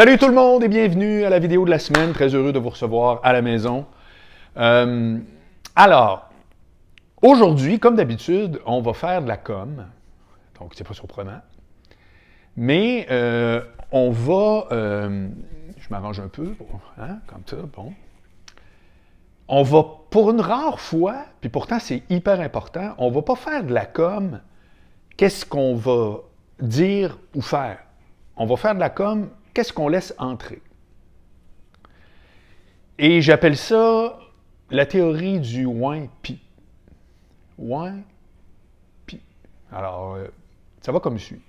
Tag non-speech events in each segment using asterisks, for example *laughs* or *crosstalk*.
Salut tout le monde et bienvenue à la vidéo de la semaine. Très heureux de vous recevoir à la maison. Euh, alors, aujourd'hui, comme d'habitude, on va faire de la com. Donc, c'est pas surprenant. Mais euh, on va. Euh, je m'arrange un peu, hein, comme ça, bon. On va, pour une rare fois, puis pourtant c'est hyper important, on va pas faire de la com. Qu'est-ce qu'on va dire ou faire? On va faire de la com qu'est-ce qu'on laisse entrer? Et j'appelle ça la théorie du ouin pi. Ouin pi. Alors, euh, ça va comme suit.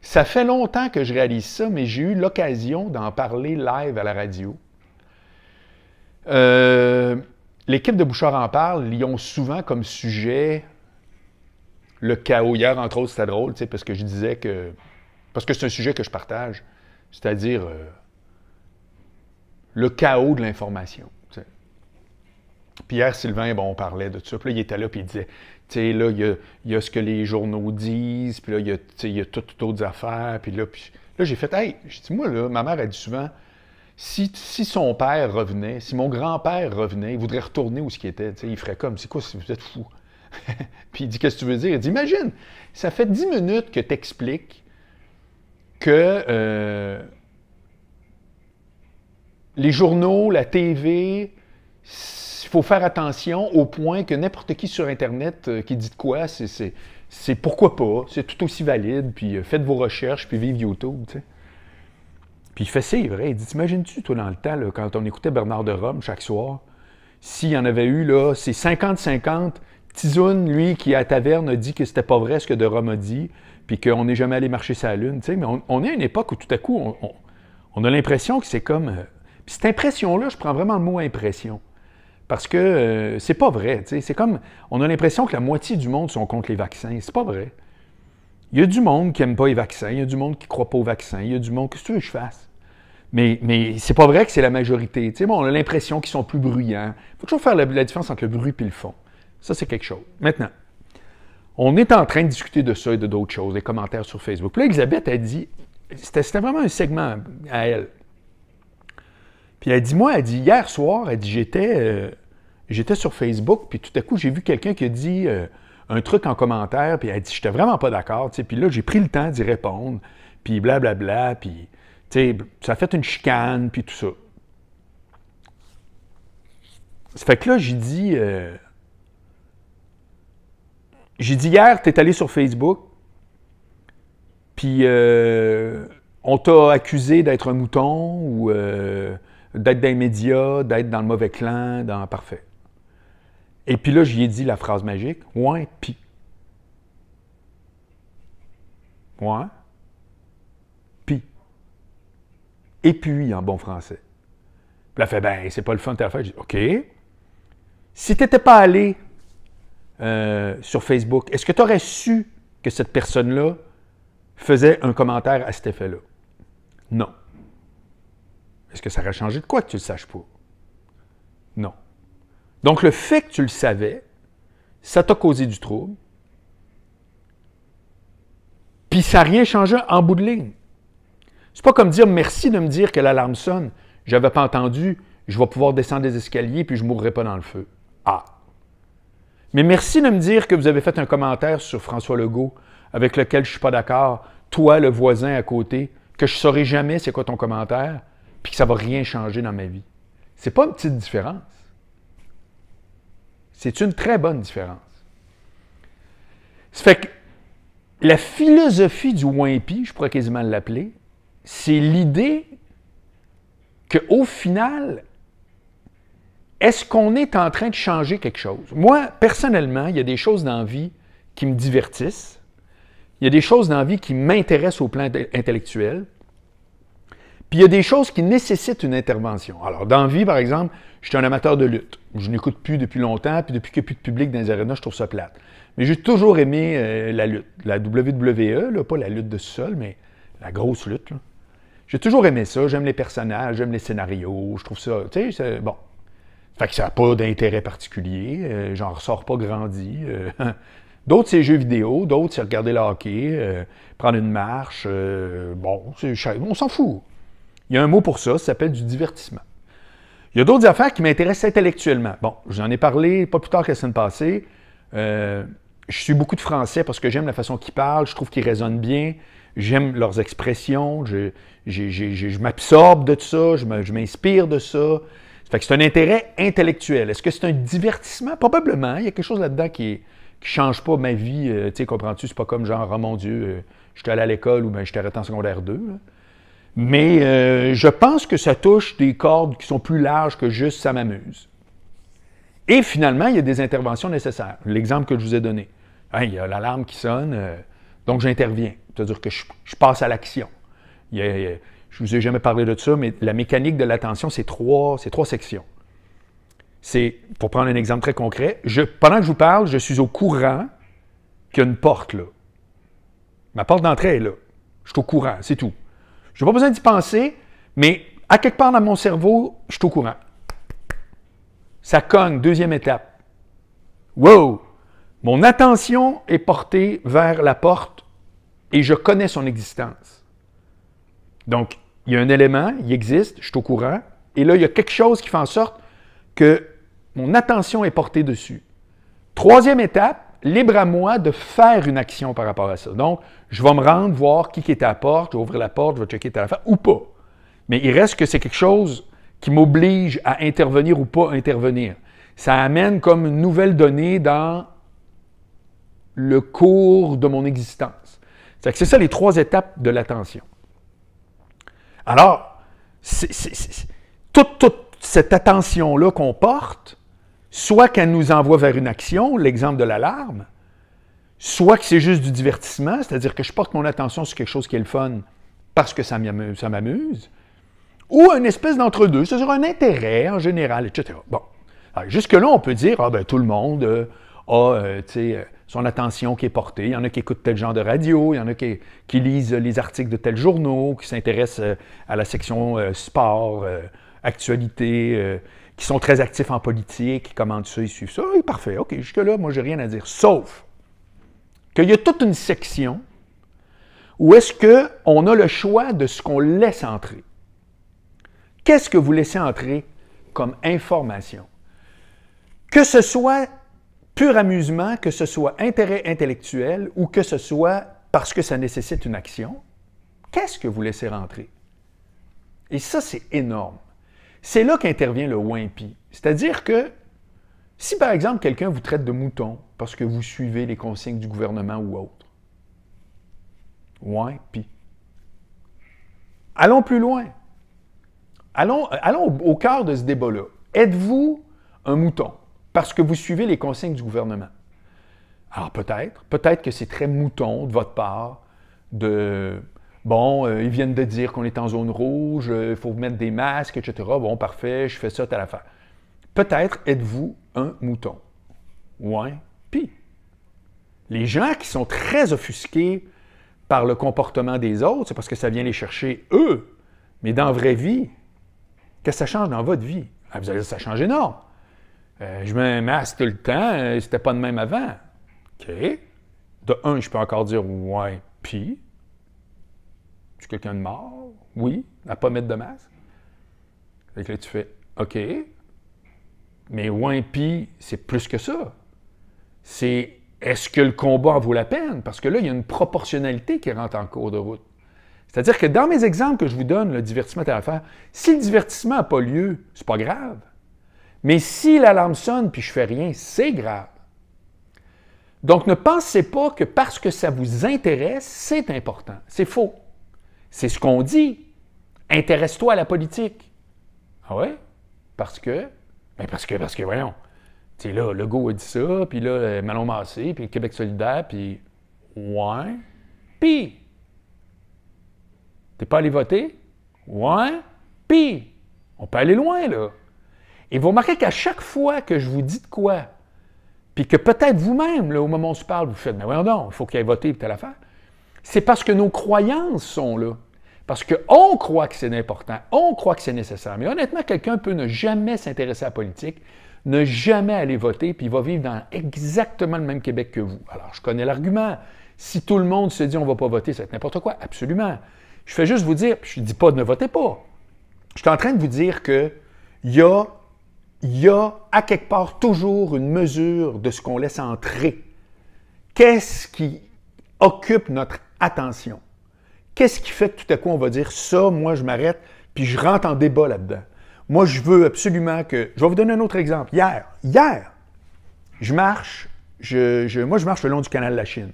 Ça fait longtemps que je réalise ça, mais j'ai eu l'occasion d'en parler live à la radio. Euh, l'équipe de Bouchard en parle, ils ont souvent comme sujet le chaos. Hier, entre autres, c'était drôle, parce que je disais que. Parce que c'est un sujet que je partage c'est-à-dire euh, le chaos de l'information. Pierre Sylvain, bon, on parlait de tout ça. Puis là, il était là, puis il disait, tu sais, là, il y, a, ce que les journaux disent, puis là, il y a, toutes tout affaires. Puis là, là j'ai fait, hey, je dis, moi, là, ma mère a dit souvent, si, si son père revenait, si mon grand-père revenait, il voudrait retourner où ce qui était. Il ferait comme, c'est quoi, si vous êtes fou? *laughs* puis il dit, qu'est-ce que tu veux dire? Il dit, imagine, ça fait dix minutes que tu expliques que euh, les journaux, la TV, il faut faire attention au point que n'importe qui sur Internet euh, qui dit quoi, c'est, pourquoi pas, c'est tout aussi valide, puis euh, faites vos recherches, puis vive YouTube, tu sais. Puis il fait, c'est vrai, il dit, t'imagines-tu, toi, dans le temps, quand on écoutait Bernard de Rome chaque soir, s'il y en avait eu, là, c'est 50-50, Tizoun, lui, qui à taverne a dit que c'était pas vrai ce que de Rome a dit, puis qu'on n'est jamais allé marcher sur la Lune. Mais on, est à une époque où tout à coup, on, a l'impression que c'est comme. Euh, cette impression-là, je prends vraiment le mot impression. Parce que euh, c'est pas vrai. C'est comme. On a l'impression que la moitié du monde sont contre les vaccins. C'est pas vrai. Il y a du monde qui n'aime pas les vaccins, il y a du monde qui ne croit pas aux vaccins, il y a du monde. Qu'est-ce que tu veux que je fasse? Mais, mais c'est pas vrai que c'est la majorité. Tu bon, on a l'impression qu'ils sont plus bruyants. Il faut toujours faire la différence entre le bruit et le fond. Ça, c'est quelque chose. Maintenant, on est en train de discuter de ça et de d'autres choses, des commentaires sur Facebook. Puis là, Elisabeth a dit, c'était vraiment un segment à elle. Puis elle dit, moi, elle dit, hier soir, elle dit, j'étais, euh, j'étais sur Facebook, puis tout à coup, j'ai vu quelqu'un qui a dit euh, un truc en commentaire, puis elle dit, j'étais vraiment pas d'accord, puis là, j'ai pris le temps d'y répondre, puis blablabla, puis, ça a fait une chicane, puis tout ça. Ça fait que là, j'ai dit, euh, j'ai dit hier, tu es allé sur Facebook, puis euh, on t'a accusé d'être un mouton ou euh, d'être dans les médias, d'être dans le mauvais clan, dans Parfait. Et puis là, j'y ai dit la phrase magique Ouais, puis. Ouais. pis. »« Et puis, en bon français. Puis elle fait Ben, c'est pas le fun de te J'ai Je OK. Si t'étais pas allé euh, sur Facebook, est-ce que tu aurais su que cette personne-là faisait un commentaire à cet effet-là? Non. Est-ce que ça aurait changé de quoi que tu le saches pas? Non. Donc, le fait que tu le savais, ça t'a causé du trouble, puis ça n'a rien changé en bout de ligne. C'est pas comme dire merci de me dire que l'alarme sonne, j'avais pas entendu, je vais pouvoir descendre des escaliers puis je mourrai pas dans le feu. Ah, mais merci de me dire que vous avez fait un commentaire sur François Legault avec lequel je ne suis pas d'accord, toi, le voisin à côté, que je ne saurai jamais c'est quoi ton commentaire, puis que ça ne va rien changer dans ma vie. C'est pas une petite différence. C'est une très bonne différence. C'est fait que la philosophie du Wimpy, je pourrais quasiment l'appeler, c'est l'idée qu'au final, est-ce qu'on est en train de changer quelque chose? Moi, personnellement, il y a des choses dans la vie qui me divertissent. Il y a des choses dans la vie qui m'intéressent au plan intellectuel. Puis il y a des choses qui nécessitent une intervention. Alors, dans la vie, par exemple, je suis un amateur de lutte. Je n'écoute plus depuis longtemps, puis depuis qu'il n'y a plus de public dans les arénas, je trouve ça plate. Mais j'ai toujours aimé euh, la lutte. La WWE, pas la lutte de sol, mais la grosse lutte. J'ai toujours aimé ça. J'aime les personnages, j'aime les scénarios. Je trouve ça. Tu sais, bon. Fait que ça n'a pas d'intérêt particulier, euh, j'en ressors pas grandi. Euh, *laughs* d'autres, c'est jeux vidéo, d'autres, c'est regarder le hockey, euh, prendre une marche. bon, on s'en fout. Il y a un mot pour ça, ça s'appelle du divertissement. Il y a d'autres affaires qui m'intéressent intellectuellement. Bon, j'en ai parlé pas plus tard que la semaine passée. je suis beaucoup de Français parce que j'aime la façon qu'ils parlent, je trouve qu'ils résonnent bien, j'aime leurs expressions, je, je, je m'absorbe de ça, je m'inspire de ça. Fait que c'est un intérêt intellectuel. Est-ce que c'est un divertissement? Probablement. Il y a quelque chose là-dedans qui ne change pas ma vie. Euh, tu sais, comprends-tu? C'est pas comme genre, oh mon Dieu, euh, j'étais je suis allé à l'école ou ben, je suis arrêté en secondaire 2. Mais euh, je pense que ça touche des cordes qui sont plus larges que juste ça m'amuse. Et finalement, il y a des interventions nécessaires. L'exemple que je vous ai donné. Hein, il y a l'alarme qui sonne, donc j'interviens. C'est-à-dire que je, passe à l'action. il y a je ne vous ai jamais parlé de ça, mais la mécanique de l'attention, c'est trois, trois sections. C'est, pour prendre un exemple très concret, pendant que je vous parle, je suis au courant qu'il y a une porte là. Ma porte d'entrée est là. Je suis au courant, c'est tout. Je n'ai pas besoin d'y penser, mais à quelque part dans mon cerveau, je suis au courant. Ça cogne, deuxième étape. Wow! Mon attention est portée vers la porte et je connais son existence. Donc, il y a un élément, il existe, je suis au courant, et là, il y a quelque chose qui fait en sorte que mon attention est portée dessus. Troisième étape, libre à moi de faire une action par rapport à ça. Donc, je vais me rendre, voir qui est à la porte, je vais ouvrir la porte, je vais checker la fin ou pas. Mais il reste que c'est quelque chose qui m'oblige à intervenir ou pas intervenir. Ça amène comme une nouvelle donnée dans le cours de mon existence. C'est ça les trois étapes de l'attention. Alors, toute, cette attention-là qu'on porte, soit qu'elle nous envoie vers une action, l'exemple de l'alarme, soit que c'est juste du divertissement, c'est-à-dire que je porte mon attention sur quelque chose qui est le fun parce que ça m'amuse, ou une espèce d'entre-deux, c'est-à-dire un intérêt en général, etc. Bon. jusque-là, on peut dire, ah ben tout le monde euh, a, euh, tu sais, euh, son attention qui est portée. Il y en a qui écoutent tel genre de radio, il y en a qui, lisent les articles de tels journaux, qui s'intéressent euh, à la section euh, sport, euh, actualité, qui sont très actifs en politique, qui commandent ça, ils suivent ça. parfait, OK, jusque-là, moi, j'ai rien à dire. Sauf qu'il y a toute une section où est-ce qu'on a le choix de ce qu'on laisse entrer. Qu'est-ce que vous laissez entrer comme information? Que ce soit pur amusement, que ce soit intérêt intellectuel ou que ce soit parce que ça nécessite une action, qu'est-ce que vous laissez rentrer? Et ça, c'est énorme. C'est là qu'intervient le wimpy. C'est-à-dire que si, par exemple, quelqu'un vous traite de mouton parce que vous suivez les consignes du gouvernement ou autre, wimpy. Allons plus loin. Allons, allons au, au cœur de ce débat-là. Êtes-vous un mouton? parce que vous suivez les consignes du gouvernement. Alors peut-être, peut-être que c'est très mouton de votre part de bon, euh, ils viennent de dire qu'on est en zone rouge, euh, il faut faut mettre des masques, etc. Bon, parfait, je fais ça, t'as fin. Peut-être êtes-vous un mouton. Ouais, pis. Les gens qui sont très offusqués par le comportement des autres, c'est parce que ça vient les chercher eux. Mais dans la vraie vie, qu'est-ce que ça change dans votre vie? Ah, vous allez ça change énorme. Euh, je mets un masque tout le temps, euh, c'était pas de même avant. OK. De un, je peux encore dire ouais, puis. Tu es quelqu'un de mort? Oui, n'a pas mettre de masque. Fait que là, tu fais OK. Mais ouais, puis, c'est plus que ça. C'est est-ce que le combat vaut la peine? Parce que là, il y a une proportionnalité qui rentre en cours de route. C'est-à-dire que dans mes exemples que je vous donne, le divertissement à faire, si le divertissement n'a pas lieu, c'est pas grave. Mais si l'alarme sonne puis je fais rien, c'est grave. Donc ne pensez pas que parce que ça vous intéresse, c'est important. C'est faux. C'est ce qu'on dit. Intéresse-toi à la politique. Ah ouais? Parce que? Ben, parce que, parce que, voyons. Tu sais, là, Legault a dit ça, puis là, euh, Malon Massé, puis Québec solidaire, puis... Ouais. Puis... T'es pas allé voter? Ouais. Puis... On peut aller loin, là. Et vous remarquez qu'à chaque fois que je vous dis de quoi, puis que peut-être vous-même, au moment où je se parle, vous faites Mais non, il faut qu'il ait voté et telle affaire. C'est parce que nos croyances sont là. Parce qu'on croit que c'est important, on croit que c'est nécessaire. Mais honnêtement, quelqu'un peut ne jamais s'intéresser à la politique, ne jamais aller voter, puis il va vivre dans exactement le même Québec que vous. Alors, je connais l'argument. Si tout le monde se dit on ne va pas voter, c'est n'importe quoi. Absolument. Je fais juste vous dire, je ne dis pas de ne voter pas. Je suis en train de vous dire qu'il y a il y a à quelque part toujours une mesure de ce qu'on laisse entrer. Qu'est-ce qui occupe notre attention? Qu'est-ce qui fait que tout à coup on va dire ça, moi je m'arrête, puis je rentre en débat là-dedans? Moi je veux absolument que. Je vais vous donner un autre exemple. Hier, hier, je marche, je, moi je marche le long du canal de la Chine.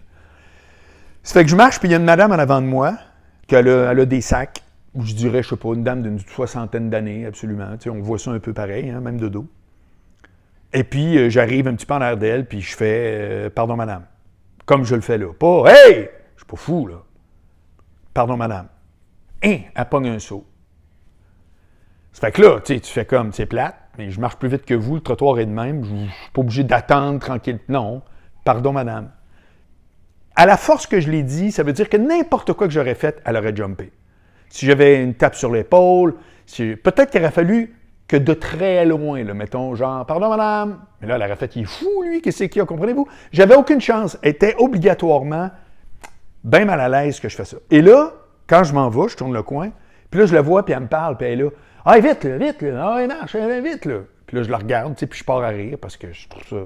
Ça fait que je marche, puis il y a une madame en avant de moi, qui a, elle a des sacs, ou je dirais, je ne sais pas, une dame d'une soixantaine d'années, absolument. on voit ça un peu pareil, hein, même de dos. Et puis, euh, j'arrive un petit peu en l'air d'elle, puis je fais euh, Pardon, madame. Comme je le fais là. Pas Hey! Je ne suis pas fou, là. Pardon, madame. Hein! Elle pogne un saut. Ça fait que là, tu fais comme, c'est plate, mais je marche plus vite que vous, le trottoir est de même, je ne suis pas obligé d'attendre tranquille. Non, pardon madame. À la force que je l'ai dit, ça veut dire que n'importe quoi que j'aurais fait, elle aurait jumpé si j'avais une tape sur l'épaule, peut-être qu'il aurait fallu que de très loin, là, mettons, genre, pardon madame, mais là, la aurait fait, il est fou, lui, qu'est-ce qu'il a, comprenez-vous? J'avais aucune chance, Elle était obligatoirement bien mal à l'aise que je fais ça. Et là, quand je m'en vais, je tourne le coin, puis là, je la vois, puis elle me parle, puis elle est là, ah, vite, là, vite, là, ah, marche, vite, là. Puis là, je la regarde, puis je pars à rire parce que je trouve ça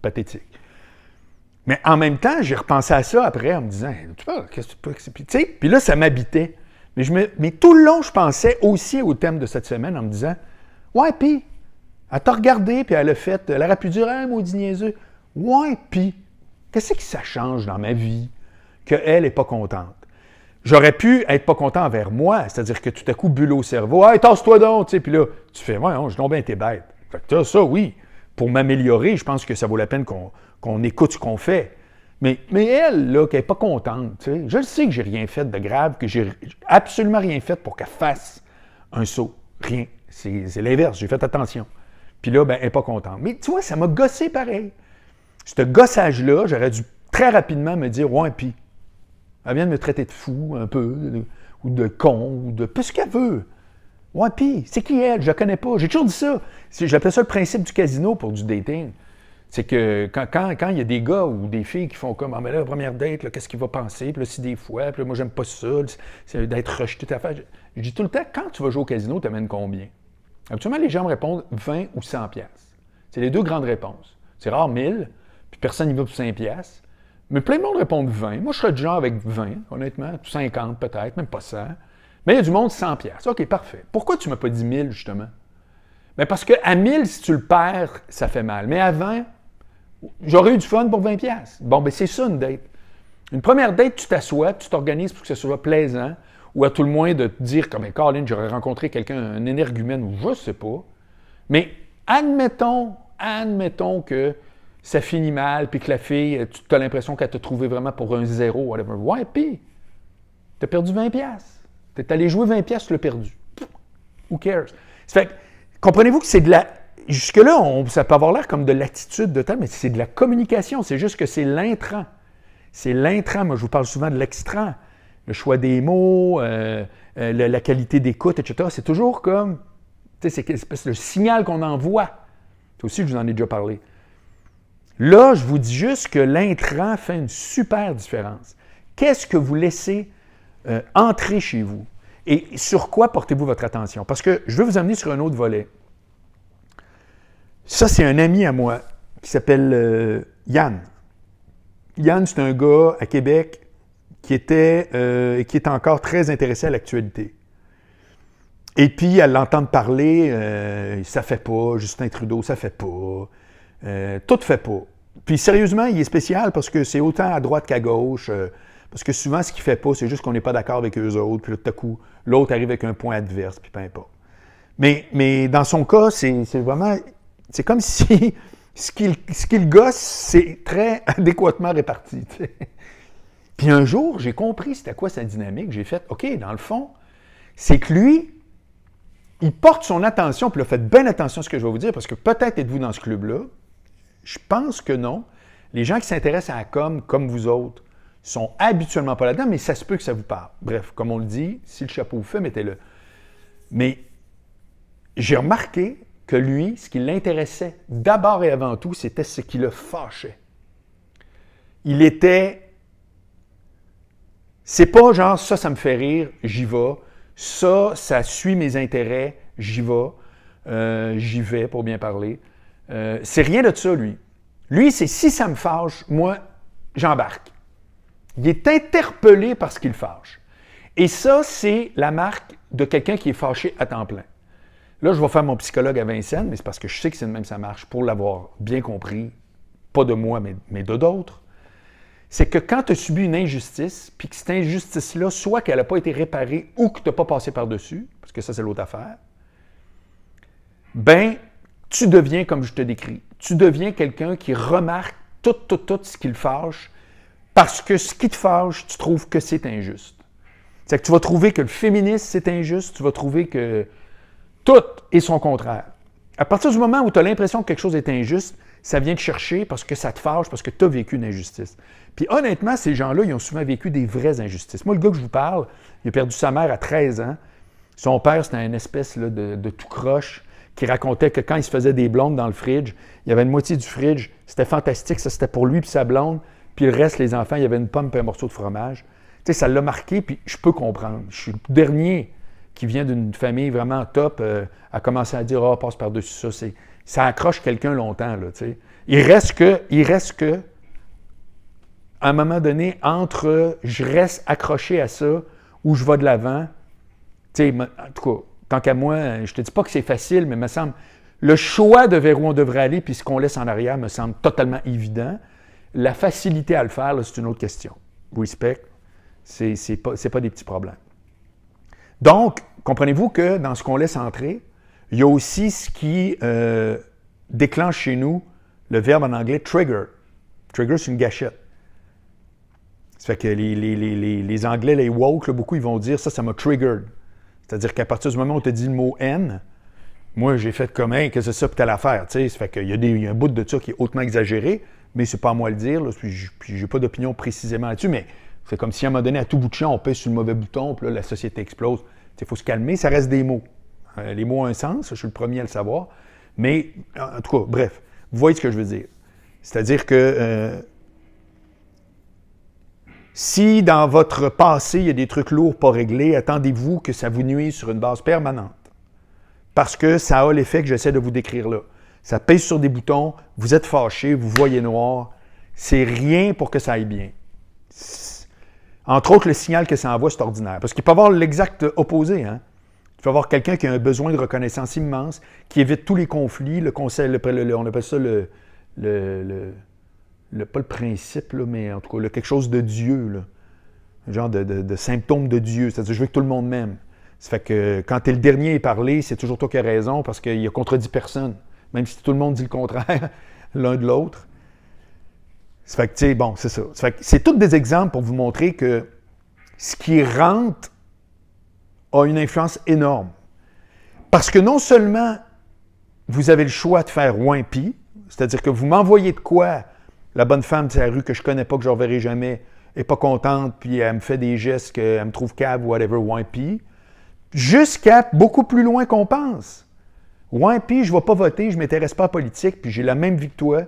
pathétique. Mais en même temps, j'ai repensé à ça après en me disant, tu sais, puis là, ça m'habitait. Mais, tout le long, je pensais aussi au thème de cette semaine en me disant Ouais, puis, elle t'a regardé, puis elle a fait, elle aurait pu dire Ah, maudit niaiseux. Ouais, puis, qu'est-ce que ça change dans ma vie qu'elle n'est pas contente J'aurais pu être pas content envers moi, c'est-à-dire que tout à coup, bulle au cerveau Hey, tasse-toi donc, tu sais, puis là, tu fais Ouais, je tombe bien t'es bête. Fait que ça, oui, pour m'améliorer, je pense que ça vaut la peine qu'on écoute ce qu'on fait. Mais, elle, là, qui n'est pas contente, je le sais que j'ai rien fait de grave, que j'ai absolument rien fait pour qu'elle fasse un saut. Rien. C'est l'inverse, j'ai fait attention. Puis là, ben, elle n'est pas contente. Mais tu vois, ça m'a gossé pareil. Ce gossage-là, j'aurais dû très rapidement me dire, ouais, puis, elle vient de me traiter de fou un peu, ou de con, ou de... peu ce qu'elle veut. Ouais, puis, c'est qui elle? Je la connais pas. J'ai toujours dit ça. J'appelle ça le principe du casino pour du dating. C'est que quand, il y a des gars ou des filles qui font comme Ah, mais là, première date, qu'est-ce qu'il va penser Puis là, si des fois, puis là, moi, j'aime pas ça, c'est d'être rejeté à fait Je, dis tout le temps, quand tu vas jouer au casino, tu amènes combien habituellement les gens me répondent 20 ou 100 pièces. C'est les deux grandes réponses. C'est rare 1000, puis personne n'y va pour 5 pièces. Mais plein de monde répond 20. Moi, je serais du genre avec 20, honnêtement, 50 peut-être, même pas ça. Mais il y a du monde 100 pièces. OK, parfait. Pourquoi tu ne m'as pas dit 1000 justement mais ben, parce qu'à 1000, si tu le perds, ça fait mal. Mais à 20, J'aurais eu du fun pour 20$. Bon, ben c'est ça une date. Une première date, tu t'assois, tu t'organises pour que ce soit plaisant, ou à tout le moins de te dire, comme Colin, j'aurais rencontré quelqu'un, un énergumène, ou je sais pas. Mais admettons, admettons que ça finit mal, puis que la fille, euh, tu as l'impression qu'elle t'a trouvé vraiment pour un zéro, whatever. Ouais, puis, t'as perdu 20$. T'es allé jouer 20$, tu l'as perdu. Who cares? C'est fait comprenez-vous que c'est de la jusque-là, ça peut avoir l'air comme de l'attitude de temps, mais c'est de la communication. C'est juste que c'est l'intrant. C'est l'intrant. Moi, je vous parle souvent de l'extrant. Le choix des mots, euh, euh, la, qualité d'écoute, etc. C'est toujours comme. C'est le signal qu'on envoie. Toi aussi, je vous en ai déjà parlé. Là, je vous dis juste que l'intrant fait une super différence. Qu'est-ce que vous laissez euh, entrer chez vous? Et sur quoi portez-vous votre attention? Parce que je veux vous amener sur un autre volet. Ça, c'est un ami à moi qui s'appelle euh, Yann. Yann, c'est un gars à Québec qui était euh, qui est encore très intéressé à l'actualité. Et puis, à l'entendre parler, euh, ça fait pas, Justin Trudeau, ça fait pas, tout fait pas. Puis sérieusement, il est spécial parce que c'est autant à droite qu'à gauche, parce que souvent, ce qu'il fait pas, c'est juste qu'on n'est pas d'accord avec eux autres, puis tout à coup, l'autre arrive avec un point adverse, puis peu importe. Mais, mais dans son cas, c'est vraiment c'est comme si *laughs* ce qu'il gosse, c'est très *laughs* adéquatement réparti. Puis un jour, j'ai compris c'était quoi sa dynamique. J'ai fait, OK, dans le fond, c'est que lui, il porte son attention, puis là, faites bien attention à ce que je vais vous dire, parce que peut-être êtes-vous dans ce club-là. Je pense que non. Les gens qui s'intéressent à la com, comme vous autres, sont habituellement pas là-dedans, mais ça se peut que ça vous parle. Bref, comme on le dit, si le chapeau vous fait, mettez-le. Mais j'ai remarqué que lui, ce qui l'intéressait d'abord et avant tout, c'était ce qui le fâchait. Il était. C'est pas genre ça, ça me fait rire, j'y vais. Ça, ça suit mes intérêts, j'y vais. Euh, j'y vais pour bien parler. Euh, c'est rien de ça, lui. Lui, c'est si ça me fâche, moi, j'embarque. Il est interpellé par ce qu'il fâche. Et ça, c'est la marque de quelqu'un qui est fâché à temps plein. Là, je vais faire mon psychologue à Vincennes, mais c'est parce que je sais que c'est de même ça marche, pour l'avoir bien compris, pas de moi, mais, mais de d'autres. C'est que quand tu as subi une injustice, puis que cette injustice-là, soit qu'elle n'a pas été réparée ou que tu n'as pas passé par-dessus, parce que ça, c'est l'autre affaire, ben, tu deviens comme je te décris. Tu deviens quelqu'un qui remarque tout, tout, tout ce qui le fâche, parce que ce qui te fâche, tu trouves que c'est injuste. C'est que tu vas trouver que le féministe, c'est injuste, tu vas trouver que tout est son contraire. À partir du moment où tu as l'impression que quelque chose est injuste, ça vient te chercher parce que ça te fâche, parce que tu as vécu une injustice. Puis honnêtement, ces gens-là, ils ont souvent vécu des vraies injustices. Moi, le gars que je vous parle, il a perdu sa mère à 13 ans. Son père, c'était une espèce de, tout croche qui racontait que quand il se faisait des blondes dans le fridge, il y avait une moitié du fridge, c'était fantastique, ça c'était pour lui puis sa blonde, puis le reste, les enfants, il y avait une pomme et un morceau de fromage. Tu sais, ça l'a marqué, puis je peux comprendre. Je suis le dernier qui vient d'une famille vraiment top euh, a commencé à dire oh, passe par-dessus ça. Ça accroche quelqu'un longtemps, là, Il reste que, il reste que, à un moment donné, entre je reste accroché à ça ou je vais de l'avant, en tout cas, tant qu'à moi, je te dis pas que c'est facile, mais me semble, le choix de vers où on devrait aller puis ce qu'on laisse en arrière me semble totalement évident. La facilité à le faire, c'est une autre question. Respect, c'est pas, pas des petits problèmes. Donc, comprenez-vous que dans ce qu'on laisse entrer, il y a aussi ce qui euh, déclenche chez nous le verbe en anglais trigger. Trigger, c'est une gâchette. Ça fait que les, Anglais, les woke, beaucoup, ils vont dire ça, ça m'a triggered. C'est-à-dire qu'à partir du moment où on te dit le mot haine, moi, j'ai fait comme, commun que c'est ça, puis t'as l'affaire. Ça fait qu'il y, a un bout de ça qui est hautement exagéré, mais c'est pas à moi de le dire, puis puis j'ai pas d'opinion précisément là-dessus, mais c'est comme si à un moment donné, à tout bout de champ, on pèse sur le mauvais bouton, puis là, la société explose. Il faut se calmer, ça reste des mots. Euh, les mots ont un sens, je suis le premier à le savoir. Mais, en tout cas, bref, vous voyez ce que je veux dire. C'est-à-dire que euh, si dans votre passé, il y a des trucs lourds pas réglés, attendez-vous que ça vous nuise sur une base permanente. Parce que ça a l'effet que j'essaie de vous décrire là. Ça pèse sur des boutons, vous êtes fâché, vous voyez noir. C'est rien pour que ça aille bien. Entre autres, le signal que ça envoie, c'est ordinaire. Parce qu'il peut avoir l'exact opposé. Hein? Tu peux avoir quelqu'un qui a un besoin de reconnaissance immense, qui évite tous les conflits, le conseil, on appelle ça le, pas le principe, mais en tout cas, quelque chose de Dieu, un genre de, symptôme de Dieu, c'est-à-dire je veux que tout le monde m'aime. Ça fait que quand tu es le dernier à parler, c'est toujours toi qui as raison parce qu'il a contredit personne, même si tout le monde dit le contraire *laughs* l'un de l'autre c'est ça. c'est tous des exemples pour vous montrer que ce qui rentre a une influence énorme. Parce que non seulement vous avez le choix de faire wampi c'est-à-dire que vous m'envoyez de quoi, la bonne femme de la rue que je connais pas, que je ne reverrai jamais, n'est pas contente, puis elle me fait des gestes qu'elle me trouve cave, whatever, Wimpy, jusqu'à beaucoup plus loin qu'on pense. Wimpy, je ne vais pas voter, je ne m'intéresse pas à la politique, puis j'ai la même victoire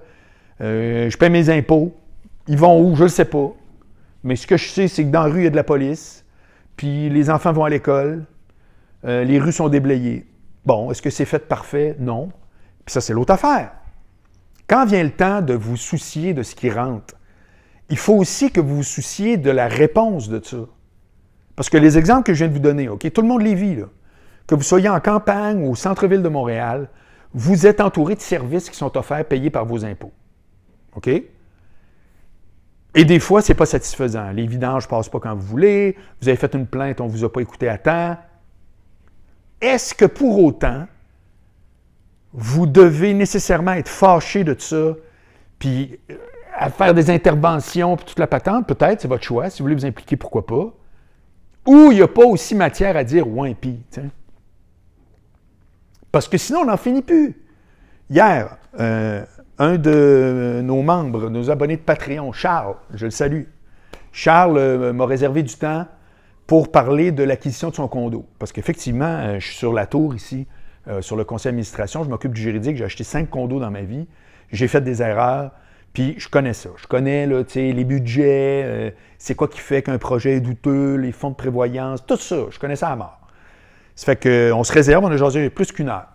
euh, je paie mes impôts. Ils vont où? Je ne sais pas. Mais ce que je sais, c'est que dans la rue, il y a de la police. Puis les enfants vont à l'école. Euh, les rues sont déblayées. Bon, est-ce que c'est fait parfait? Non. Puis ça, c'est l'autre affaire. Quand vient le temps de vous soucier de ce qui rentre, il faut aussi que vous vous souciez de la réponse de ça. Parce que les exemples que je viens de vous donner, OK, tout le monde les vit, là. Que vous soyez en campagne ou au centre-ville de Montréal, vous êtes entouré de services qui sont offerts, payés par vos impôts. OK? Et des fois, ce n'est pas satisfaisant. Les vidanges ne passent pas quand vous voulez, vous avez fait une plainte, on ne vous a pas écouté à temps. Est-ce que pour autant, vous devez nécessairement être fâché de ça, puis euh, à faire des interventions, puis toute la patente, peut-être, c'est votre choix. Si vous voulez vous impliquer, pourquoi pas. Ou il n'y a pas aussi matière à dire ouin puis, Parce que sinon, on n'en finit plus. Hier, euh, un de nos membres, nos abonnés de Patreon, Charles, je le salue. Charles euh, m'a réservé du temps pour parler de l'acquisition de son condo. Parce qu'effectivement, euh, je suis sur la tour ici, euh, sur le conseil d'administration, je m'occupe du juridique, j'ai acheté cinq condos dans ma vie, j'ai fait des erreurs, puis je connais ça. Je connais les budgets, c'est quoi qui fait qu'un projet est douteux, les fonds de prévoyance, tout ça, je connais ça à mort. Ça fait qu'on se réserve, on a plus qu'une heure.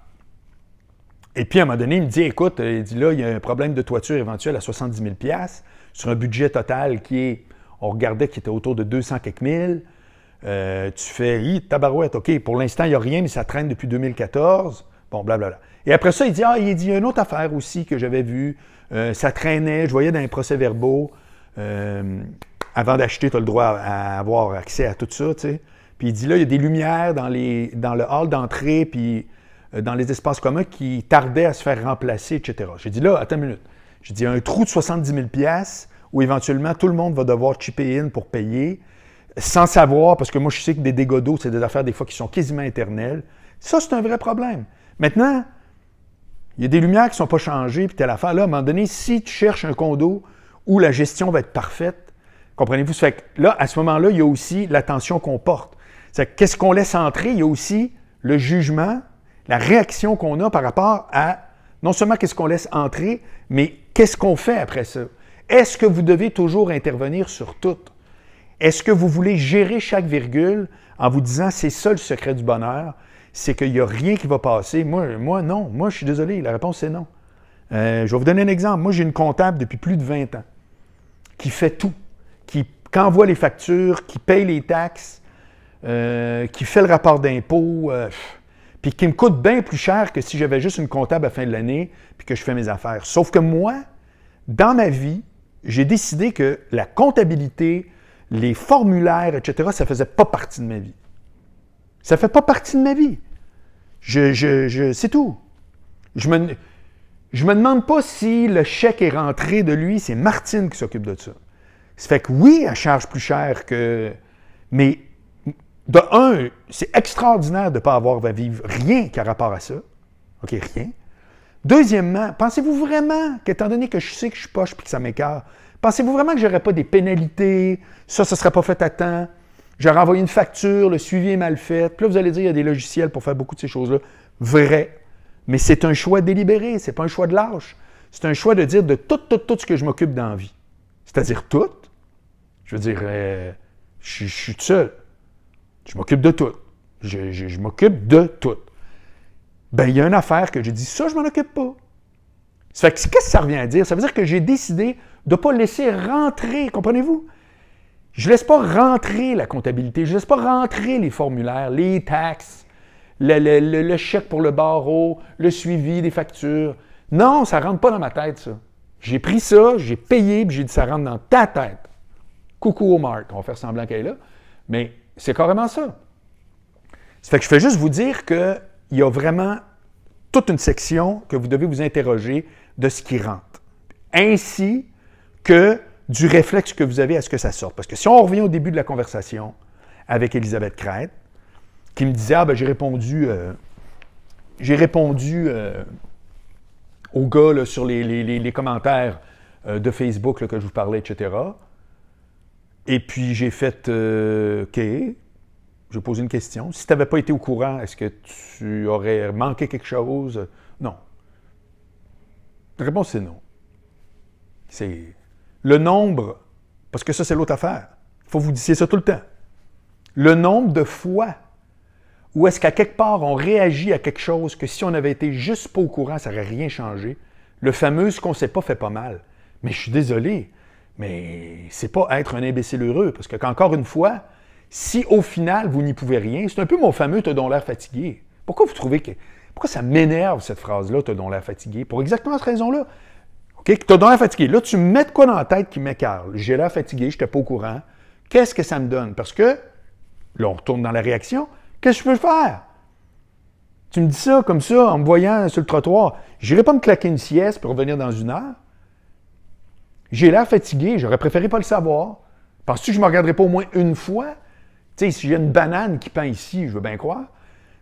Et puis, à un moment donné, il me dit Écoute, euh, il dit là, il y a un problème de toiture éventuelle à 70 000 sur un budget total qui est, on regardait, qui était autour de 200 quelques mille. Euh, tu fais Hi, tabarouette, OK, pour l'instant, il n'y a rien, mais ça traîne depuis 2014. Bon, blablabla. Et après ça, il dit Ah, il dit, y a une autre affaire aussi que j'avais vue. Euh, ça traînait, je voyais dans les procès-verbaux. avant d'acheter, tu as le droit à avoir accès à tout ça, tu sais. Puis il dit là, il y a des lumières dans, les, dans le hall d'entrée, puis euh, dans les espaces communs qui tardaient à se faire remplacer, etc. J'ai dit là, attends une minute. J'ai dit un trou de 70 000 où éventuellement tout le monde va devoir chipper in pour payer, sans savoir, parce que moi je sais que des dégâts d'eau, c'est des affaires des fois qui sont quasiment éternelles. Ça, c'est un vrai problème. Maintenant, il y a des lumières qui ne sont pas changées, puis à la affaire. Là, à un moment donné, si tu cherches un condo où la gestion va être parfaite, comprenez-vous? Ça fait que là, à ce moment-là, il y a aussi l'attention qu'on porte. C'est qu'est-ce qu'on laisse entrer? Il y a aussi le jugement la réaction qu'on a par rapport à non seulement qu'est-ce qu'on laisse entrer, mais qu'est-ce qu'on fait après ça? Est-ce que vous devez toujours intervenir sur tout? Est-ce que vous voulez gérer chaque virgule en vous disant c'est ça le secret du bonheur, c'est qu'il n'y a rien qui va passer? Moi, moi, non. Moi, je suis désolé, la réponse est non. Euh, je vais vous donner un exemple. Moi, j'ai une comptable depuis plus de 20 ans qui fait tout, qui envoie les factures, qui paye les taxes, euh, qui fait le rapport d'impôt. Euh, puis qui me coûte bien plus cher que si j'avais juste une comptable à la fin de l'année, puis que je fais mes affaires. Sauf que moi, dans ma vie, j'ai décidé que la comptabilité, les formulaires, etc., ça ne faisait pas partie de ma vie. Ça ne fait pas partie de ma vie. Je, je, c'est tout. Je me, je me demande pas si le chèque est rentré de lui, c'est Martine qui s'occupe de ça. Ça fait que oui, elle charge plus cher que. Mais de un, c'est extraordinaire de ne pas avoir à vivre rien qu'à rapport à ça. OK, rien. Deuxièmement, pensez-vous vraiment qu'étant donné que je sais que je suis poche et que ça m'écarte, pensez-vous vraiment que je n'aurais pas des pénalités, ça, ça ne serait pas fait à temps, j'aurais envoyé une facture, le suivi est mal fait. Puis là, vous allez dire, qu'il y a des logiciels pour faire beaucoup de ces choses-là. Vrai. Mais c'est un choix délibéré, c'est pas un choix de lâche. C'est un choix de dire de tout, tout, tout ce que je m'occupe dans la vie. C'est-à-dire tout. Je veux dire, euh, je, je suis tout seul. Je m'occupe de tout. Je, m'occupe de tout. Ben, il y a une affaire que j'ai dit, ça, je m'en occupe pas. Ça fait qu'est-ce que ça revient à dire? Ça veut dire que j'ai décidé de ne pas laisser rentrer, comprenez-vous? Je ne laisse pas rentrer la comptabilité, je ne laisse pas rentrer les formulaires, les taxes, le, chèque pour le barreau, le suivi des factures. Non, ça ne rentre pas dans ma tête, ça. J'ai pris ça, j'ai payé, puis j'ai dit ça rentre dans ta tête. Coucou au Marc, on va faire semblant qu'elle est là. Mais c'est carrément ça. Ça fait que je fais juste vous dire qu'il y a vraiment toute une section que vous devez vous interroger de ce qui rentre. Ainsi que du réflexe que vous avez à ce que ça sorte. Parce que si on revient au début de la conversation avec Elisabeth Crête, qui me disait Ah, ben j'ai répondu, euh, j'ai répondu euh, aux gars sur les, commentaires euh, de Facebook que je vous parlais, etc. Et puis j'ai fait euh, OK. je posé une question. Si tu n'avais pas été au courant, est-ce que tu aurais manqué quelque chose? Non. La réponse c'est non. C'est le nombre, parce que ça, c'est l'autre affaire. Il faut que vous disiez ça tout le temps. Le nombre de fois où est-ce qu'à quelque part, on réagit à quelque chose que si on avait été juste pas au courant, ça n'aurait rien changé. Le fameux ce qu'on ne sait pas fait pas mal. Mais je suis désolé, mais c'est pas être un imbécile heureux, parce que, encore une fois, si au final vous n'y pouvez rien, c'est un peu mon fameux te donc l'air fatigué. Pourquoi vous trouvez que. Pourquoi ça m'énerve cette phrase-là, te don l'air fatigué? Pour exactement cette raison-là. OK, te don l'air fatigué. Là, tu me mets quoi dans la tête qui m'écarle J'ai l'air fatigué, je n'étais pas au courant. Qu'est-ce que ça me donne? Parce que, là, on retourne dans la réaction. Qu'est-ce que je peux faire? Tu me dis ça comme ça, en me voyant sur le trottoir. Je n'irai pas me claquer une sieste pour revenir dans une heure. J'ai l'air fatigué, j'aurais préféré pas le savoir. Penses-tu que je me regarderai pas au moins une fois? Tu sais, si j'ai une banane qui pend ici, je veux bien croire.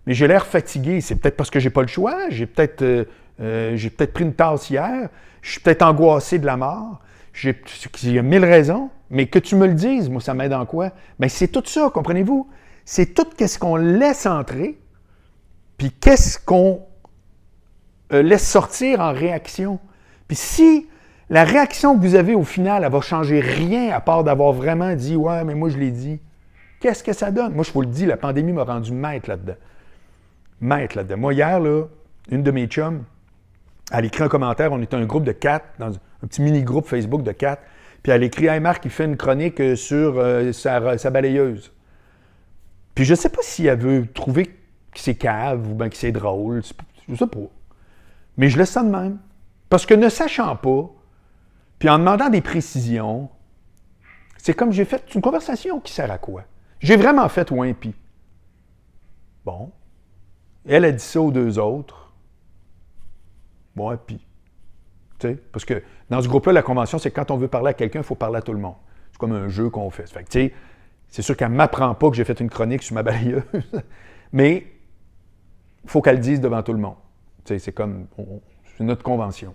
Mais j'ai l'air fatigué, c'est peut-être parce que j'ai pas le choix, j'ai peut-être euh, euh, peut pris une tasse hier, je suis peut-être angoissé de la mort. Il y a mille raisons, mais que tu me le dises, moi, ça m'aide en quoi? Mais ben, c'est tout ça, comprenez-vous? C'est tout qu'est-ce qu'on laisse entrer, puis qu'est-ce qu'on euh, laisse sortir en réaction. Puis si la réaction que vous avez au final, elle va changer rien à part d'avoir vraiment dit Ouais, mais moi je l'ai dit. Qu'est-ce que ça donne? Moi, je vous le dis, la pandémie m'a rendu maître là-dedans. Maître là-dedans. Moi, hier, une de mes chums, elle écrit un commentaire, on était un groupe de quatre, dans un petit mini-groupe Facebook de quatre, puis elle écrit Hey Marc, il fait une chronique euh, sur euh, euh, sa, balayeuse. Puis je ne sais pas si elle veut trouver que c'est cave ou bien que c'est drôle, je sais pas. Mais je le sens de même. Parce que ne sachant pas, puis en demandant des précisions, c'est comme j'ai fait une conversation qui sert à quoi? J'ai vraiment fait pis. Bon. Elle a dit ça aux deux autres. Bon, pis. Tu sais, parce que dans ce groupe-là, la convention, c'est que quand on veut parler à quelqu'un, il faut parler à tout le monde. C'est comme un jeu qu'on fait. Fait c'est sûr qu'elle ne m'apprend pas que j'ai fait une chronique sur ma balayeuse, *laughs* mais il faut qu'elle le dise devant tout le monde. Tu sais, c'est comme. c'est notre convention.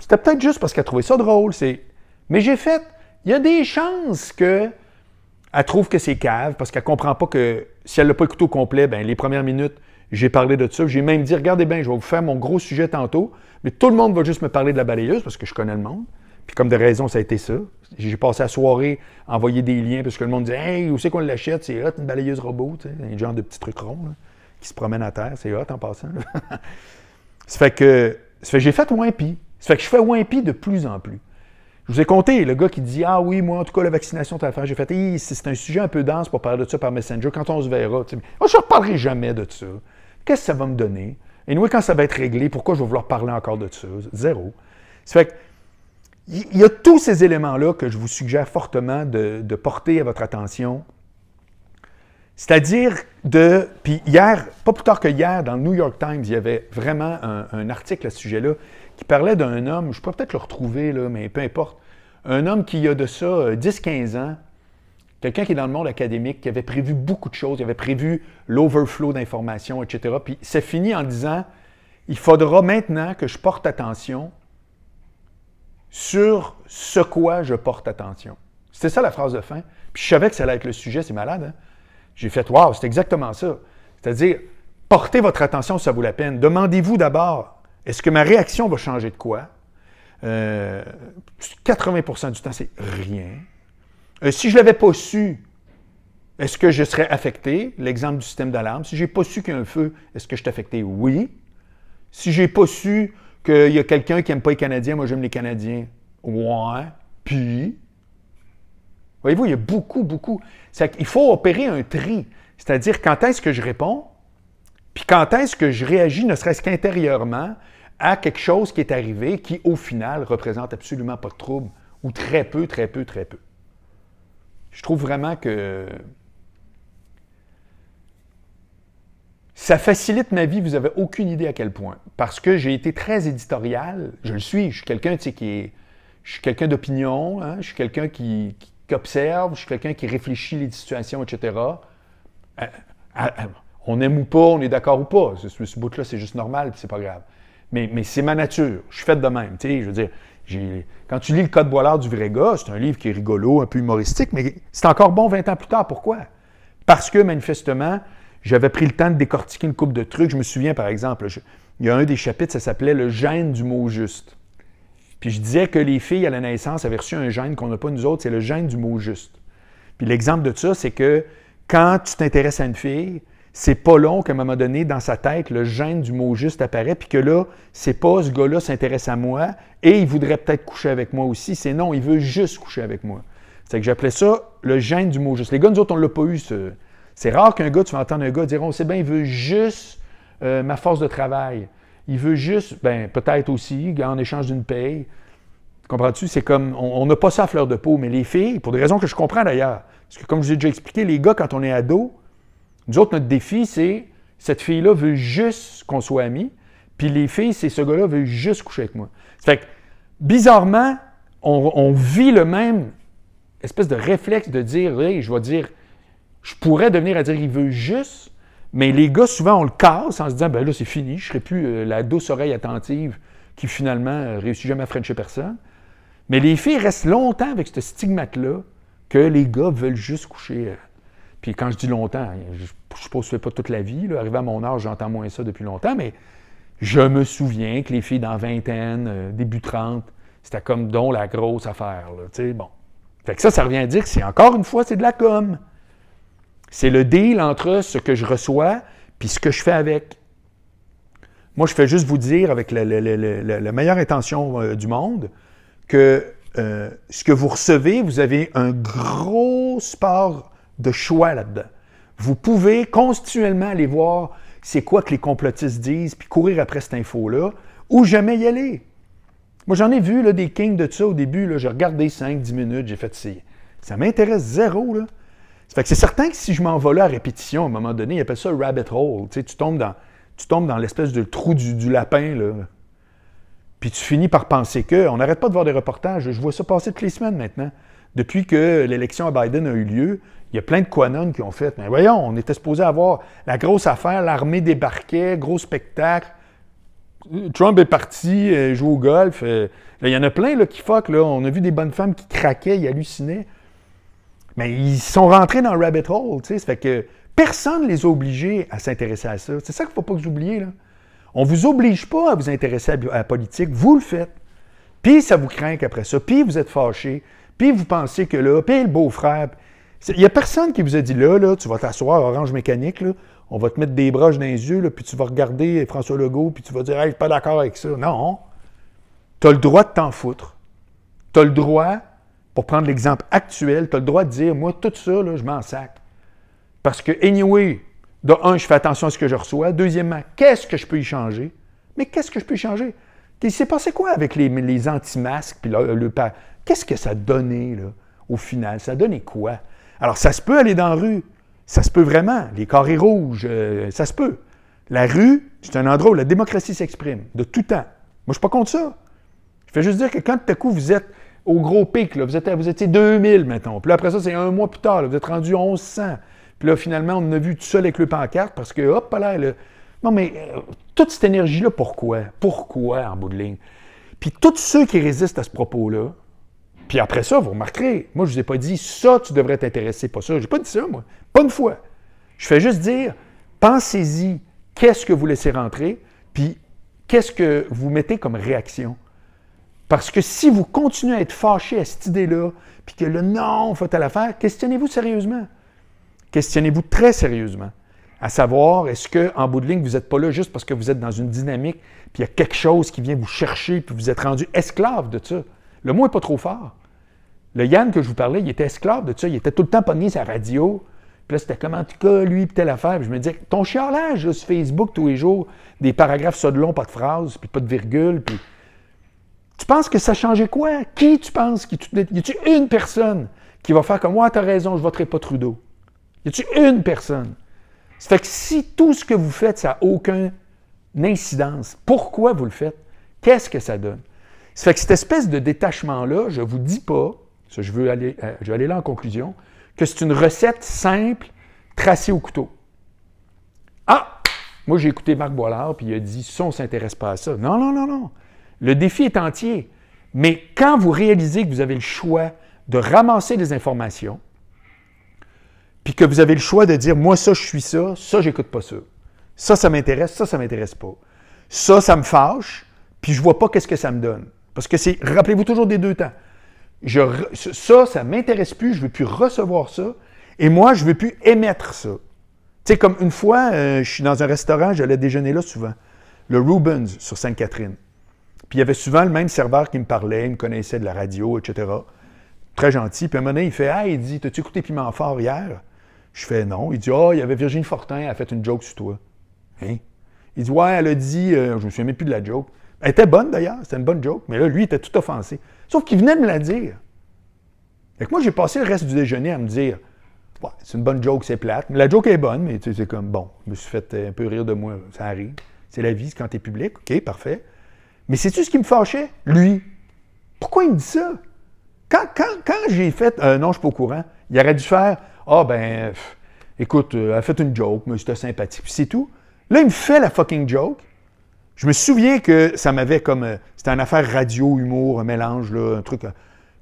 C'était peut-être juste parce qu'elle trouvait ça drôle. C'est... Mais j'ai fait. Il y a des chances qu'elle trouve que c'est cave parce qu'elle ne comprend pas que si elle ne l'a pas écouté au complet, ben les premières minutes, j'ai parlé de ça. J'ai même dit, regardez bien, je vais vous faire mon gros sujet tantôt, mais tout le monde va juste me parler de la balayeuse parce que je connais le monde. Puis comme des raisons, ça a été ça. J'ai passé la soirée à envoyer des liens parce que le monde dit Hey, où c'est qu'on l'achète? C'est hot, une balayeuse robot, tu un genre de petit truc rond qui se promène à terre, c'est hot en passant. *laughs* ça fait que. Ça fait j'ai fait moins pis. Ça fait que je fais Wimpy de plus en plus. Je vous ai compté, le gars qui dit Ah oui, moi, en tout cas, la vaccination, t'as affaire. J'ai fait c'est un sujet un peu dense pour parler de ça par Messenger quand on se verra. tu sais. » je ne reparlerai jamais de ça. Qu'est-ce que ça va me donner? Et nous quand ça va être réglé, pourquoi je vais vouloir parler encore de ça? Zéro. Ça fait il y a tous ces éléments-là que je vous suggère fortement de, porter à votre attention. C'est-à-dire de. Puis hier, pas plus tard que hier, dans le New York Times, il y avait vraiment un, un article à ce sujet-là qui parlait d'un homme, je pourrais peut-être le retrouver, là, mais peu importe, un homme qui a de ça 10-15 euh, ans, quelqu'un qui est dans le monde académique, qui avait prévu beaucoup de choses, qui avait prévu l'overflow d'informations, etc. Puis c'est fini en disant, il faudra maintenant que je porte attention sur ce quoi je porte attention. C'était ça la phrase de fin. Puis je savais que ça allait être le sujet, c'est malade. Hein. J'ai fait, waouh, c'est exactement ça. C'est-à-dire, portez votre attention, ça vaut la peine. Demandez-vous d'abord, est-ce que ma réaction va changer de quoi? 80 euh, du temps, c'est rien. Euh, si je ne l'avais pas su, est-ce que je serais affecté? L'exemple du système d'alarme. Si je n'ai pas su qu'il y a un feu, est-ce que je suis affecté? Oui. Si je n'ai pas su qu'il y a quelqu'un qui n'aime pas les Canadiens, moi j'aime les Canadiens. Oui. Puis. Voyez-vous, il y a beaucoup, beaucoup. Il faut opérer un tri. C'est-à-dire quand est-ce que je réponds, puis quand est-ce que je réagis, ne serait-ce qu'intérieurement, à quelque chose qui est arrivé qui, au final, représente absolument pas de trouble ou très peu, très peu, très peu. Je trouve vraiment que ça facilite ma vie, vous n'avez aucune idée à quel point. Parce que j'ai été très éditorial, je le suis, je suis quelqu'un qui est... Je suis quelqu'un d'opinion, hein. je suis quelqu'un qui, observe, je suis quelqu'un qui réfléchit les situations, etc. Euh, euh, euh, on aime ou pas, on est d'accord ou pas. Ce, ce bout-là, c'est juste normal, c'est pas grave mais, c'est ma nature. Je suis fait de même. je veux dire, quand tu lis le Code boilard du vrai gars, c'est un livre qui est rigolo, un peu humoristique, mais c'est encore bon 20 ans plus tard. Pourquoi? Parce que manifestement, j'avais pris le temps de décortiquer une coupe de trucs. Je me souviens, par exemple, il y a un des chapitres, ça s'appelait Le gène du mot juste. Puis je disais que les filles à la naissance avaient reçu un gène qu'on n'a pas nous autres, c'est le gène du mot juste. Puis l'exemple de ça, c'est que quand tu t'intéresses à une fille, c'est pas long qu'à un moment donné, dans sa tête, le gène du mot juste apparaît, puis que là, c'est pas ce gars-là s'intéresse à moi et il voudrait peut-être coucher avec moi aussi. C'est non, il veut juste coucher avec moi. C'est que j'appelais ça le gêne du mot juste. Les gars, nous autres, on l'a pas eu. C'est rare qu'un gars, tu vas entendre un gars dire On sait bien, il veut juste euh, ma force de travail. Il veut juste, ben peut-être aussi, en échange d'une paye. Comprends-tu? C'est comme, on n'a pas ça à fleur de peau, mais les filles, pour des raisons que je comprends d'ailleurs, parce que comme je vous ai déjà expliqué, les gars, quand on est ado, nous autres, notre défi, c'est cette fille-là veut juste qu'on soit amis, puis les filles, c'est ce gars-là veut juste coucher avec moi. fait que, bizarrement, on, vit le même espèce de réflexe de dire, je vais dire, je pourrais devenir à dire, il veut juste, mais les gars, souvent, on le casse en se disant, ben là, c'est fini, je serai plus euh, la douce oreille attentive qui finalement ne euh, réussit jamais à frencher personne. Mais les filles restent longtemps avec ce stigmate-là que les gars veulent juste coucher. Euh, puis quand je dis longtemps, je suppose que je pas toute la vie. Là. Arrivé à mon âge, j'entends moins ça depuis longtemps, mais je me souviens que les filles dans vingtaine, euh, début trente, c'était comme dont la grosse affaire. bon. Fait que ça, ça revient à dire que c'est encore une fois, c'est de la com. C'est le deal entre ce que je reçois puis ce que je fais avec. Moi, je fais juste vous dire, avec la, meilleure intention euh, du monde, que euh, ce que vous recevez, vous avez un gros part de choix là-dedans. Vous pouvez constituellement aller voir c'est quoi que les complotistes disent, puis courir après cette info-là, ou jamais y aller. Moi, j'en ai vu là, des kings de ça au début. Là, j'ai regardé 5-10 minutes, j'ai fait ça. Ça m'intéresse zéro. fait que c'est certain que si je m'en vais à répétition, à un moment donné, ils appellent ça rabbit hole. Tu, tombes dans, tu tombes dans l'espèce de trou du, lapin. Là. Puis tu finis par penser que. On n'arrête pas de voir des reportages. Je vois ça passer toutes les semaines maintenant. Depuis que l'élection à Biden a eu lieu, il y a plein de Quanon qui ont fait. Mais voyons, on était supposé avoir la grosse affaire, l'armée débarquait, gros spectacle. Trump est parti euh, joue au golf. Euh, il y en a plein là, qui fuck. On a vu des bonnes femmes qui craquaient, ils hallucinaient. Mais ils sont rentrés dans le rabbit hole. Ça fait que personne ne les a obligés à s'intéresser à ça. C'est ça qu'il ne faut pas que vous oubliez. On ne vous oblige pas à vous intéresser à la politique. Vous le faites. Puis ça vous craint qu'après ça. Puis vous êtes fâché. Puis vous pensez que là, le beau-frère. Il n'y a personne qui vous a dit là, là, tu vas t'asseoir Orange Mécanique, on va te mettre des broches dans les yeux, puis tu vas regarder François Legault, puis tu vas dire Je je suis pas d'accord avec ça. Non. Tu as le droit de t'en foutre. Tu as le droit, pour prendre l'exemple actuel, tu as le droit de dire moi, tout ça, je m'en sac. Parce que, anyway, de un, je fais attention à ce que je reçois. Deuxièmement, qu'est-ce que je peux y changer? Mais qu'est-ce que je peux y changer? Il s'est passé quoi avec les, les anti-masques? Puis le, le Qu'est-ce que ça donnait, là, au final? Ça donné quoi? Alors, ça se peut aller dans la rue. Ça se peut vraiment. Les carrés rouges, euh, ça se peut. La rue, c'est un endroit où la démocratie s'exprime, de tout temps. Moi, je ne suis pas contre ça. Je fais juste dire que quand tout à coup, vous êtes au gros pic, là, vous, vous étiez 2000, mettons. Puis après ça, c'est un mois plus tard, vous êtes rendu 1100. Puis là, finalement, on a vu tout seul avec le pancarte parce que, hop, là, là non, mais euh, toute cette énergie-là, pourquoi? Pourquoi, en bout de ligne? Puis tous ceux qui résistent à ce propos-là, puis après ça, vous remarquerez, moi, je ne vous ai pas dit ça, tu devrais t'intéresser, pas ça. Je n'ai pas dit ça, moi. Pas une fois. Je fais juste dire, pensez-y, qu'est-ce que vous laissez rentrer, puis qu'est-ce que vous mettez comme réaction. Parce que si vous continuez à être fâché à cette idée-là, puis que le non, faut à l'affaire, faire, questionnez-vous sérieusement. Questionnez-vous très sérieusement. À savoir, est-ce qu'en bout de ligne, vous n'êtes pas là juste parce que vous êtes dans une dynamique, puis il y a quelque chose qui vient vous chercher, puis vous êtes rendu esclave de ça. Le mot n'est pas trop fort. Le Yann que je vous parlais, il était esclave de ça. Il était tout le temps pogné sa radio. Puis là, c'était comment en tout cas, lui, puis telle affaire. Puis je me disais, ton chialage sur Facebook tous les jours, des paragraphes ça de long, pas de phrases, puis pas de virgule, puis. Tu penses que ça changeait quoi? Qui tu penses? Qui tu... Y a-tu une personne qui va faire comme moi, ouais, t'as raison, je voterai pas Trudeau? Y a-tu une personne? Ça fait que si tout ce que vous faites, ça n'a aucune incidence, pourquoi vous le faites? Qu'est-ce que ça donne? Ça fait que cette espèce de détachement-là, je ne vous dis pas, je, veux aller, euh, je vais aller là en conclusion, que c'est une recette simple, tracée au couteau. Ah! Moi, j'ai écouté Marc Boilard, puis il a dit, ça, on ne s'intéresse pas à ça. Non, non, non, non. Le défi est entier. Mais quand vous réalisez que vous avez le choix de ramasser des informations, puis que vous avez le choix de dire, moi, ça, je suis ça, ça, j'écoute pas ça. Ça, ça m'intéresse, ça, ça m'intéresse pas. Ça, ça me fâche, puis je vois pas qu'est-ce que ça me donne. Parce que c'est, rappelez-vous toujours des deux temps. Je, ça, ça ne m'intéresse plus, je ne veux plus recevoir ça, et moi, je ne veux plus émettre ça. Tu sais, comme une fois, euh, je suis dans un restaurant, j'allais déjeuner là souvent, le Rubens sur Sainte-Catherine. Puis il y avait souvent le même serveur qui me parlait, il me connaissait de la radio, etc. Très gentil. Puis à un moment donné, il fait Ah, il dit, t'as-tu écouté Piment Fort hier Je fais non. Il dit Ah, il y avait Virginie Fortin, elle a fait une joke sur toi. Hein Il dit Ouais, elle a dit, euh, je me souviens plus de la joke. Elle était bonne d'ailleurs, c'était une bonne joke, mais là, lui, il était tout offensé. Sauf qu'il venait de me la dire. Fait moi, j'ai passé le reste du déjeuner à me dire c'est une bonne joke, c'est plate. la joke est bonne, mais tu sais, c'est comme bon, je me suis fait un peu rire de moi, ça arrive. C'est la vie, c'est quand t'es public, ok, parfait. Mais c'est tu ce qui me fâchait? Lui. Pourquoi il me dit ça? Quand, j'ai fait euh, non, je suis pas au courant, il aurait dû faire Ah ben écoute, euh, elle a fait une joke, mais c'était sympathique, puis c'est tout. Là, il me fait la fucking joke. Je me souviens que ça m'avait comme. Euh, c'était une affaire radio, humour, un mélange, là, un truc euh,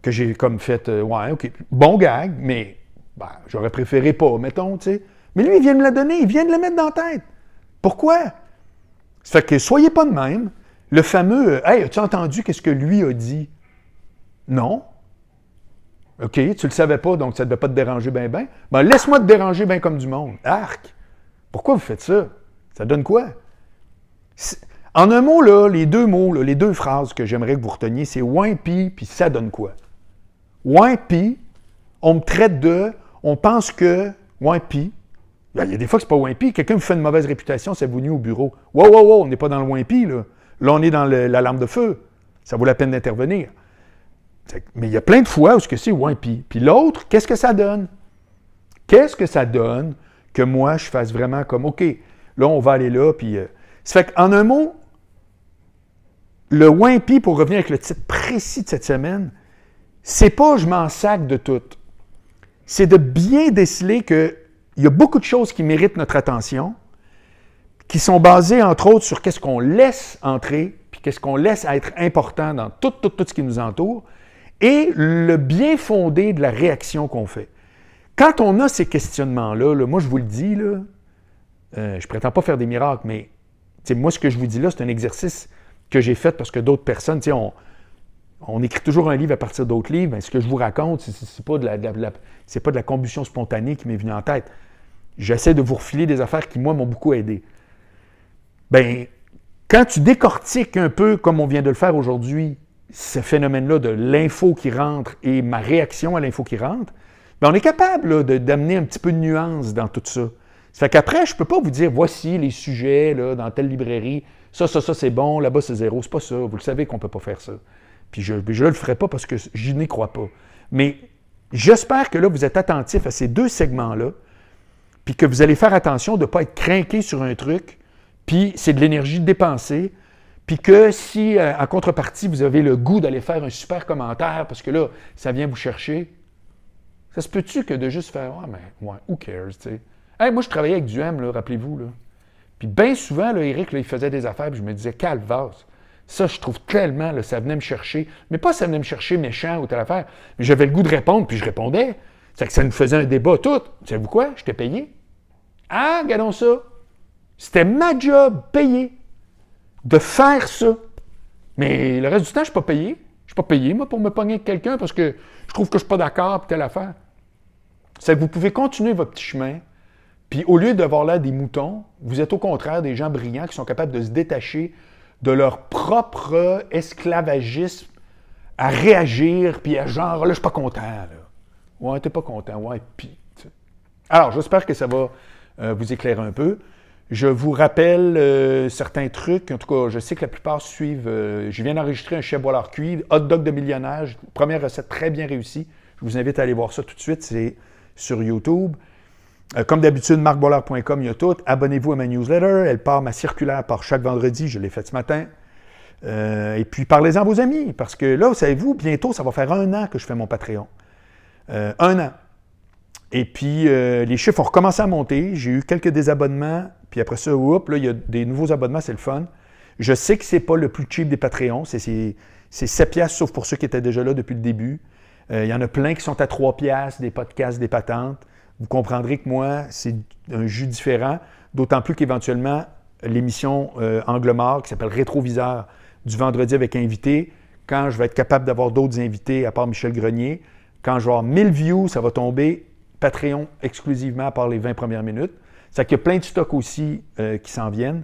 que j'ai comme fait. Euh, ouais, OK. Bon gag, mais ben, j'aurais préféré pas, mettons, tu sais. Mais lui, il vient de me la donner, il vient de la mettre dans la tête. Pourquoi? Ça fait que soyez pas de même. Le fameux Hey, as-tu entendu qu'est-ce que lui a dit? Non. OK, tu le savais pas, donc ça ne devait pas te déranger ben ben. Ben, laisse-moi te déranger ben comme du monde. Arc! Pourquoi vous faites ça? Ça donne quoi? En un mot, là, les deux mots, les deux phrases que j'aimerais que vous reteniez, c'est ouin puis ça donne quoi? Ouin on me traite de, on pense que ouin Il y a des fois que c'est pas ouin quelqu'un me fait une mauvaise réputation, c'est venu au bureau. Wow, wow, wow, on n'est pas dans le ouin là. Là, on est dans la lampe de feu. Ça vaut la peine d'intervenir. Mais il y a plein de fois où ce que c'est ouin puis. l'autre, qu'est-ce que ça donne? Qu'est-ce que ça donne que moi, je fasse vraiment comme OK, là, on va aller là, puis. c'est euh, fait qu'en un mot, le Wimpy, pour revenir avec le titre précis de cette semaine, c'est pas je m'en sac de tout. C'est de bien déceler qu'il y a beaucoup de choses qui méritent notre attention, qui sont basées entre autres sur qu'est-ce qu'on laisse entrer, puis qu'est-ce qu'on laisse être important dans tout, tout, tout ce qui nous entoure, et le bien fondé de la réaction qu'on fait. Quand on a ces questionnements-là, moi je vous le dis, là, ne euh, je prétends pas faire des miracles, mais moi ce que je vous dis là, c'est un exercice que j'ai faite parce que d'autres personnes, tu on, écrit toujours un livre à partir d'autres livres, ce que je vous raconte, c'est pas de la, pas de la combustion spontanée qui m'est venue en tête. J'essaie de vous refiler des affaires qui, moi, m'ont beaucoup aidé. Bien, quand tu décortiques un peu, comme on vient de le faire aujourd'hui, ce phénomène-là de l'info qui rentre et ma réaction à l'info qui rentre, bien, on est capable d'amener un petit peu de nuance dans tout ça. Ça fait qu'après, je ne peux pas vous dire voici les sujets dans telle librairie ça, ça, ça, c'est bon, là-bas, c'est zéro. C'est pas ça. Vous le savez qu'on ne peut pas faire ça. Puis je ne le ferai pas parce que je n'y crois pas. Mais j'espère que là, vous êtes attentif à ces deux segments-là, puis que vous allez faire attention de ne pas être craqué sur un truc, puis c'est de l'énergie dépensée, puis que si, euh, en contrepartie, vous avez le goût d'aller faire un super commentaire parce que là, ça vient vous chercher, ça se peut-tu que de juste faire Ah, mais ouais, who cares, tu sais. Hey, moi, je travaillais avec du M, rappelez-vous, là. Puis bien souvent, là, Eric, il faisait des affaires, puis je me disais, calvasse! Ça, je trouve tellement, là, ça venait me chercher. Mais pas ça venait me chercher méchant ou telle affaire. Mais j'avais le goût de répondre, puis je répondais. C'est que ça nous faisait un débat tout. Savez-vous quoi? J'étais payé. Ah, regardons ça. C'était ma job, payé, de faire ça. Mais le reste du temps, je ne suis pas payé. Je ne suis pas payé, moi, pour me pogner avec quelqu'un parce que je trouve que je ne suis pas d'accord, puis telle affaire. C'est que vous pouvez continuer votre petit chemin, puis au lieu d'avoir là des moutons, vous êtes au contraire des gens brillants qui sont capables de se détacher de leur propre esclavagisme à réagir, puis à genre, là, je suis pas content, là. Ouais, t'es pas content, ouais, puis. Alors, j'espère que ça va euh, vous éclairer un peu. Je vous rappelle euh, certains trucs. En tout cas, je sais que la plupart suivent. Euh, je viens d'enregistrer un chef leur cuivre, hot dog de millionnaire, première recette très bien réussie. Je vous invite à aller voir ça tout de suite. C'est sur YouTube. Euh, comme d'habitude, marcboller.com, il y a tout. Abonnez-vous à ma newsletter. Elle part ma circulaire par chaque vendredi. Je l'ai faite ce matin. Euh, et puis, parlez-en à vos amis. Parce que là, vous savez-vous, bientôt, ça va faire un an que je fais mon Patreon. Euh, un an. Et puis, les chiffres ont recommencé à monter. J'ai eu quelques désabonnements. Puis après ça, oups, là, il y a des nouveaux abonnements. C'est le fun. Je sais que c'est pas le plus cheap des Patreons. C'est 7 piastres, sauf pour ceux qui étaient déjà là depuis le début. Il y en a plein qui sont à 3 piastres, des podcasts, des patentes. Vous comprendrez que moi, c'est un jus différent, d'autant plus qu'éventuellement, l'émission euh, qui s'appelle Rétroviseur du vendredi avec invité, quand je vais être capable d'avoir d'autres invités à part Michel Grenier, quand je vais avoir 1000 views, ça va tomber Patreon exclusivement à part les 20 premières minutes. Ça qu'il y a plein de stocks aussi euh, qui s'en viennent.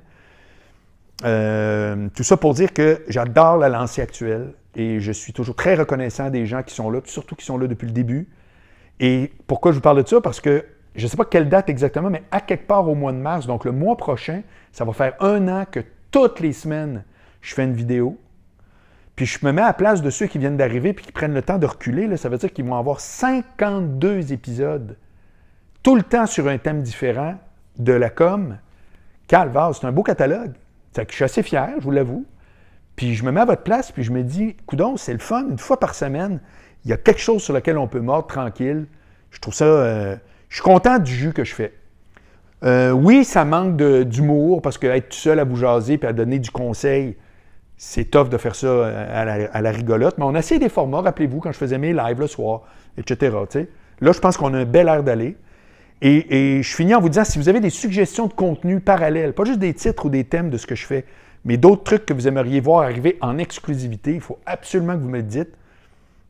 Euh, tout ça pour dire que j'adore la lancée actuelle et je suis toujours très reconnaissant des gens qui sont là, surtout qui sont là depuis le début. Et pourquoi je vous parle de ça? Parce que je ne sais pas quelle date exactement, mais à quelque part au mois de mars, donc le mois prochain, ça va faire un an que toutes les semaines, je fais une vidéo. Puis je me mets à la place de ceux qui viennent d'arriver puis qui prennent le temps de reculer. ça veut dire qu'ils vont avoir 52 épisodes, tout le temps sur un thème différent de la com. Calva, c'est un beau catalogue. je suis assez fier, je vous l'avoue. Puis je me mets à votre place, puis je me dis, coudon, c'est le fun, une fois par semaine, il y a quelque chose sur lequel on peut mordre tranquille. Je trouve ça. Euh, je suis content du jus que je fais. Euh, oui, ça manque d'humour parce qu'être tout seul à vous jaser et à donner du conseil, c'est tough de faire ça euh, à la, rigolote. Mais on a essayé des formats, rappelez-vous, quand je faisais mes lives le soir, etc. Là, je pense qu'on a un bel air d'aller. Et, et, je finis en vous disant, si vous avez des suggestions de contenu parallèles, pas juste des titres ou des thèmes de ce que je fais, mais d'autres trucs que vous aimeriez voir arriver en exclusivité, il faut absolument que vous me le dites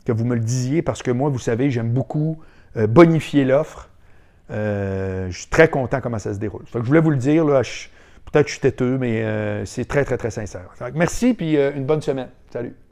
que vous me le disiez parce que moi, vous savez, j'aime beaucoup euh, bonifier l'offre. Euh, je suis très content comment ça se déroule. je voulais vous le dire, là, peut-être que je suis têteux, mais euh, c'est très, très, très sincère. Merci, puis une bonne semaine. Salut.